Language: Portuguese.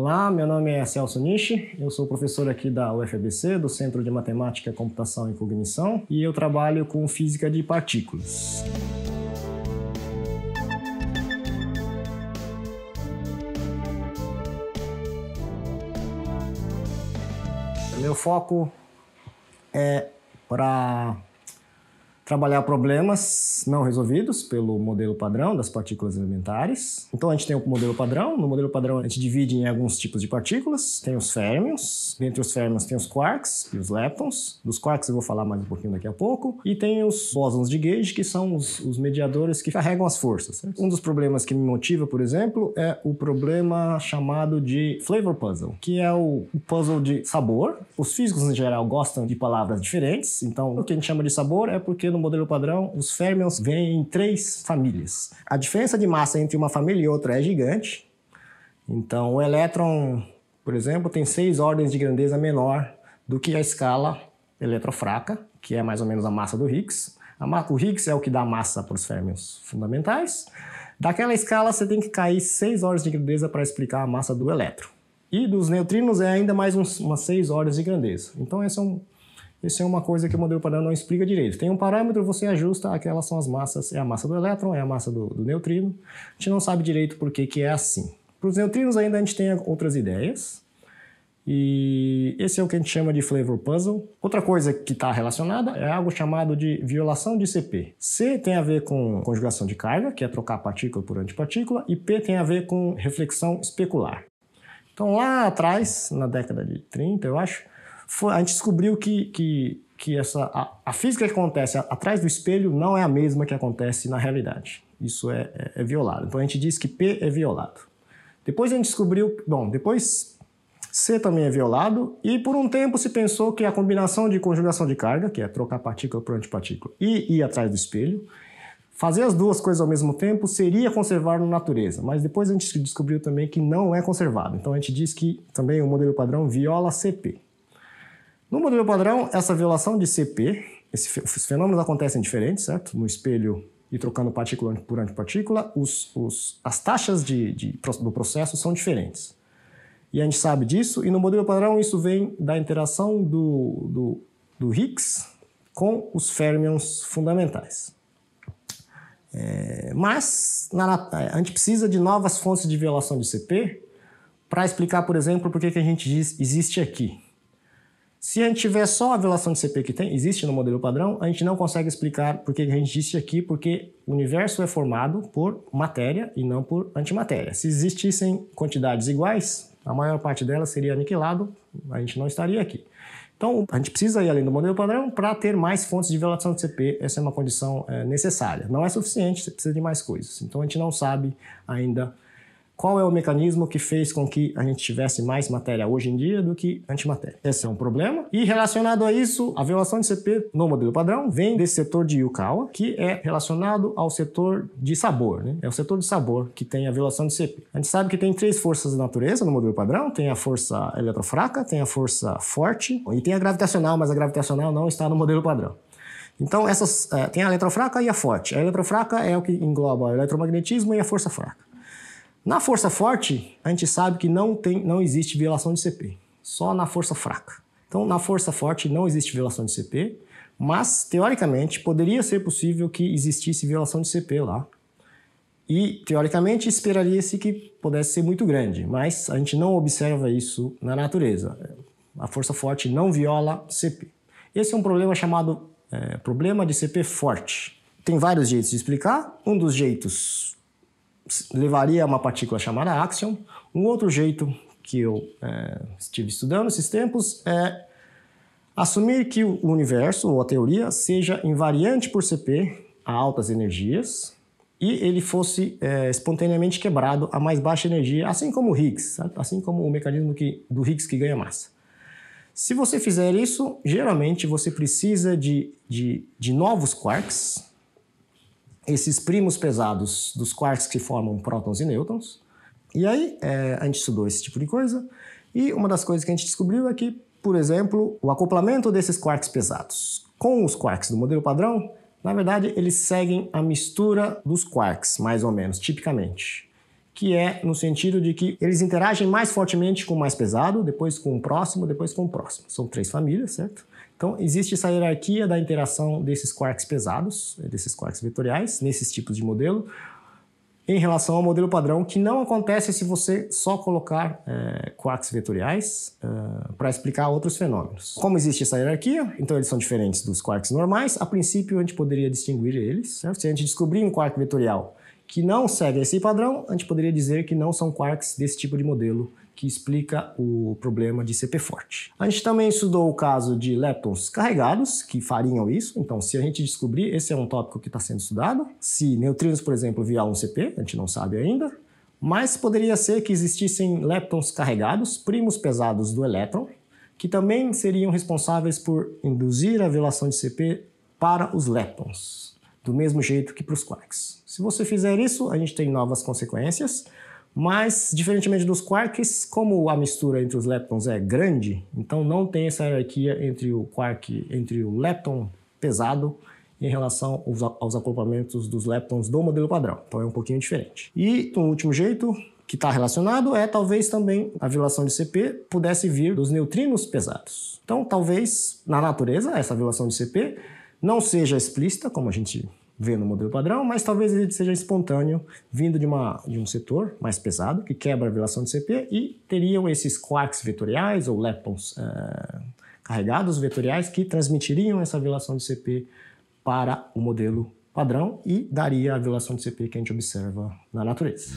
Olá, meu nome é Celso Nishi, eu sou professor aqui da UFABC, do Centro de Matemática, Computação e Cognição, e eu trabalho com física de partículas. Meu foco é para trabalhar problemas não resolvidos pelo modelo padrão das partículas elementares. Então a gente tem o modelo padrão, no modelo padrão a gente divide em alguns tipos de partículas, tem os férmions, dentre os férmions tem os quarks e os leptons, dos quarks eu vou falar mais um pouquinho daqui a pouco, e tem os bósons de Gauge, que são os, os mediadores que carregam as forças. Certo? Um dos problemas que me motiva, por exemplo, é o problema chamado de flavor puzzle, que é o puzzle de sabor. Os físicos em geral gostam de palavras diferentes, então o que a gente chama de sabor é porque no no modelo padrão, os fermions vêm em três famílias. A diferença de massa entre uma família e outra é gigante. Então, o elétron, por exemplo, tem seis ordens de grandeza menor do que a escala eletrofraca, que é mais ou menos a massa do Higgs. a O Higgs é o que dá massa para os férmions fundamentais. Daquela escala, você tem que cair seis ordens de grandeza para explicar a massa do elétron. E dos neutrinos é ainda mais uns, umas seis ordens de grandeza. Então, esse é um, isso é uma coisa que o modelo padrão não explica direito. Tem um parâmetro, você ajusta, aquelas são as massas, é a massa do elétron, é a massa do, do neutrino. A gente não sabe direito por que, que é assim. Para os neutrinos ainda a gente tem outras ideias. E esse é o que a gente chama de flavor puzzle. Outra coisa que está relacionada é algo chamado de violação de CP. C tem a ver com conjugação de carga, que é trocar partícula por antipartícula, e P tem a ver com reflexão especular. Então lá atrás, na década de 30, eu acho, foi, a gente descobriu que, que, que essa, a, a física que acontece atrás do espelho não é a mesma que acontece na realidade. Isso é, é, é violado. Então a gente diz que P é violado. Depois a gente descobriu, bom, depois C também é violado, e por um tempo se pensou que a combinação de conjugação de carga, que é trocar partícula por antipartícula, e ir atrás do espelho, fazer as duas coisas ao mesmo tempo seria conservar na natureza, mas depois a gente descobriu também que não é conservado. Então a gente diz que também o modelo padrão viola CP. No modelo padrão, essa violação de CP, esse, os fenômenos acontecem diferentes, certo? No espelho e trocando partícula por antipartícula, os, os, as taxas de, de, do processo são diferentes. E a gente sabe disso, e no modelo padrão isso vem da interação do, do, do Higgs com os férmions fundamentais. É, mas na, é, a gente precisa de novas fontes de violação de CP para explicar, por exemplo, por que a gente diz existe aqui. Se a gente tiver só a violação de CP que tem, existe no modelo padrão, a gente não consegue explicar porque a gente disse aqui, porque o universo é formado por matéria e não por antimatéria. Se existissem quantidades iguais, a maior parte delas seria aniquilado, a gente não estaria aqui. Então, a gente precisa ir além do modelo padrão para ter mais fontes de violação de CP. Essa é uma condição é, necessária. Não é suficiente, você precisa de mais coisas. Então, a gente não sabe ainda qual é o mecanismo que fez com que a gente tivesse mais matéria hoje em dia do que antimatéria. Esse é um problema. E relacionado a isso, a violação de CP no modelo padrão vem desse setor de Yukawa, que é relacionado ao setor de sabor. Né? É o setor de sabor que tem a violação de CP. A gente sabe que tem três forças da natureza no modelo padrão. Tem a força eletrofraca, tem a força forte e tem a gravitacional, mas a gravitacional não está no modelo padrão. Então, essas, eh, tem a eletrofraca e a forte. A eletrofraca é o que engloba o eletromagnetismo e a força fraca. Na força forte, a gente sabe que não, tem, não existe violação de CP, só na força fraca. Então, na força forte não existe violação de CP, mas, teoricamente, poderia ser possível que existisse violação de CP lá. E, teoricamente, esperaria-se que pudesse ser muito grande, mas a gente não observa isso na natureza. A força forte não viola CP. Esse é um problema chamado é, problema de CP forte. Tem vários jeitos de explicar. Um dos jeitos levaria uma partícula chamada axion. Um outro jeito que eu é, estive estudando esses tempos é assumir que o universo ou a teoria seja invariante por CP a altas energias e ele fosse é, espontaneamente quebrado a mais baixa energia, assim como o Higgs, assim como o mecanismo que, do Higgs que ganha massa. Se você fizer isso, geralmente você precisa de, de, de novos quarks, esses primos pesados dos quarks que formam prótons e nêutrons. E aí é, a gente estudou esse tipo de coisa. E uma das coisas que a gente descobriu é que, por exemplo, o acoplamento desses quarks pesados com os quarks do modelo padrão, na verdade, eles seguem a mistura dos quarks, mais ou menos, tipicamente. Que é no sentido de que eles interagem mais fortemente com o mais pesado, depois com o próximo, depois com o próximo. São três famílias, certo? Então, existe essa hierarquia da interação desses quarks pesados, desses quarks vetoriais, nesses tipos de modelo, em relação ao modelo padrão, que não acontece se você só colocar é, quarks vetoriais é, eh, para explicar outros fenômenos. Como existe essa hierarquia, então eles são diferentes dos quarks normais, a princípio a gente poderia distinguir eles. Certo? Né? Se a gente descobrir um quark vetorial que não segue esse padrão, a gente poderia dizer que não são quarks desse tipo de modelo que explica o problema de CP forte. A gente também estudou o caso de leptons carregados, que fariam isso. Então, se a gente descobrir, esse é um tópico que está sendo estudado. Se neutrinos, por exemplo, virar um CP, a gente não sabe ainda. Mas poderia ser que existissem leptons carregados, primos pesados do elétron, que também seriam responsáveis por induzir a violação de CP para os leptons, do mesmo jeito que para os quarks. Se você fizer isso, a gente tem novas consequências. Mas, diferentemente dos quarks, como a mistura entre os leptons é grande, então não tem essa hierarquia entre o quark, entre o lepton pesado em relação aos, aos acoplamentos dos leptons do modelo padrão. Então é um pouquinho diferente. E, um último jeito, que está relacionado é talvez também a violação de CP pudesse vir dos neutrinos pesados. Então, talvez na natureza essa violação de CP não seja explícita, como a gente vendo o modelo padrão, mas talvez ele seja espontâneo, vindo de, uma, de um setor mais pesado, que quebra a violação de CP, e teriam esses quarks vetoriais ou leptons é, carregados vetoriais que transmitiriam essa violação de CP para o modelo padrão e daria a violação de CP que a gente observa na natureza.